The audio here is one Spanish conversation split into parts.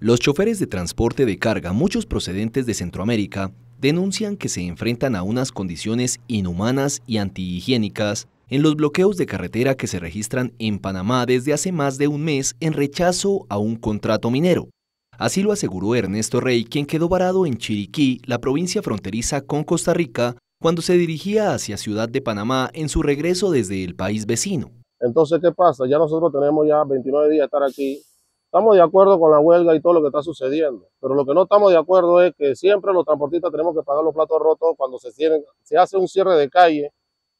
Los choferes de transporte de carga, muchos procedentes de Centroamérica, denuncian que se enfrentan a unas condiciones inhumanas y antihigiénicas en los bloqueos de carretera que se registran en Panamá desde hace más de un mes en rechazo a un contrato minero. Así lo aseguró Ernesto Rey, quien quedó varado en Chiriquí, la provincia fronteriza con Costa Rica, cuando se dirigía hacia Ciudad de Panamá en su regreso desde el país vecino. Entonces, ¿qué pasa? Ya nosotros tenemos ya 29 días de estar aquí Estamos de acuerdo con la huelga y todo lo que está sucediendo, pero lo que no estamos de acuerdo es que siempre los transportistas tenemos que pagar los platos rotos cuando se, se hace un cierre de calle,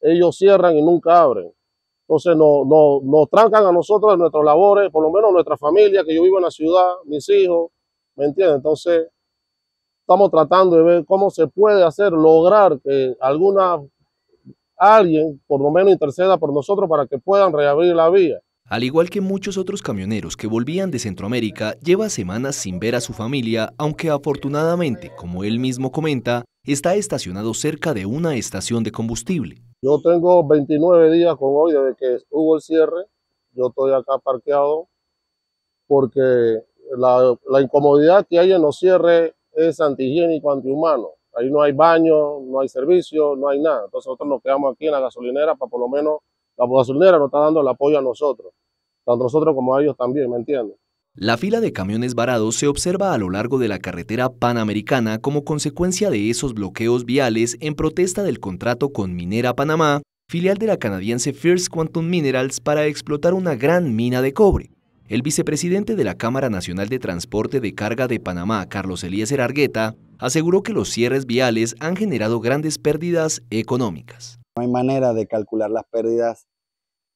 ellos cierran y nunca abren. Entonces nos, trancan a nosotros de nuestras labores, por lo menos nuestra familia, que yo vivo en la ciudad, mis hijos, ¿me entiendes? Entonces estamos tratando de ver cómo se puede hacer, lograr que alguna, alguien por lo menos interceda por nosotros para que puedan reabrir la vía. Al igual que muchos otros camioneros que volvían de Centroamérica, lleva semanas sin ver a su familia, aunque afortunadamente, como él mismo comenta, está estacionado cerca de una estación de combustible. Yo tengo 29 días con hoy desde que hubo el cierre. Yo estoy acá parqueado porque la, la incomodidad que hay en los cierres es antihigiénico, antihumano. Ahí no hay baño, no hay servicio, no hay nada. Entonces nosotros nos quedamos aquí en la gasolinera para por lo menos la minera nos está dando el apoyo a nosotros, tanto nosotros como a ellos también, ¿me entiendes? La fila de camiones varados se observa a lo largo de la carretera panamericana como consecuencia de esos bloqueos viales en protesta del contrato con Minera Panamá, filial de la canadiense First Quantum Minerals, para explotar una gran mina de cobre. El vicepresidente de la Cámara Nacional de Transporte de Carga de Panamá, Carlos Elías Argueta, aseguró que los cierres viales han generado grandes pérdidas económicas. No hay manera de calcular las pérdidas.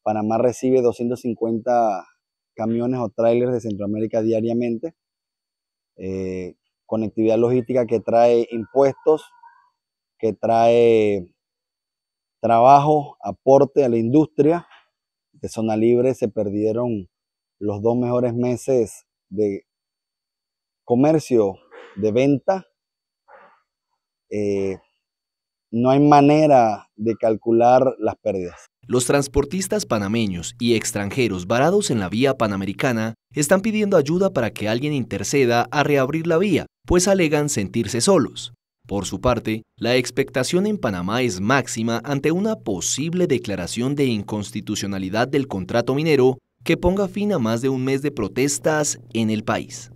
Panamá recibe 250 camiones o trailers de Centroamérica diariamente. Eh, conectividad logística que trae impuestos, que trae trabajo, aporte a la industria. De zona libre se perdieron los dos mejores meses de comercio, de venta. Eh, no hay manera de calcular las pérdidas. Los transportistas panameños y extranjeros varados en la vía panamericana están pidiendo ayuda para que alguien interceda a reabrir la vía, pues alegan sentirse solos. Por su parte, la expectación en Panamá es máxima ante una posible declaración de inconstitucionalidad del contrato minero que ponga fin a más de un mes de protestas en el país.